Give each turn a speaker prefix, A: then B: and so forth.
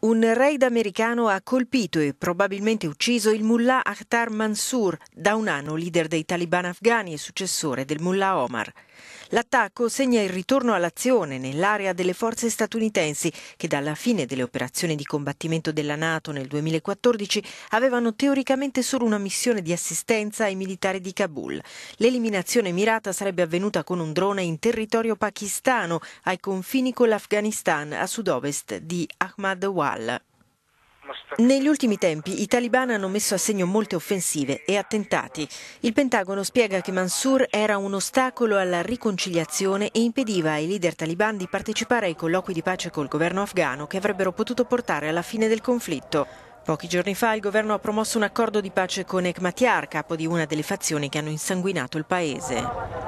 A: Un raid americano ha colpito e probabilmente ucciso il mullah Akhtar Mansour, da un anno leader dei talibani afghani e successore del mullah Omar. L'attacco segna il ritorno all'azione nell'area delle forze statunitensi che dalla fine delle operazioni di combattimento della Nato nel 2014 avevano teoricamente solo una missione di assistenza ai militari di Kabul. L'eliminazione mirata sarebbe avvenuta con un drone in territorio pakistano ai confini con l'Afghanistan a sud-ovest di Ahmadabad. Al. Negli ultimi tempi i talibani hanno messo a segno molte offensive e attentati. Il Pentagono spiega che Mansur era un ostacolo alla riconciliazione e impediva ai leader talibani di partecipare ai colloqui di pace col governo afghano che avrebbero potuto portare alla fine del conflitto. Pochi giorni fa il governo ha promosso un accordo di pace con Ekmatiar, capo di una delle fazioni che hanno insanguinato il paese.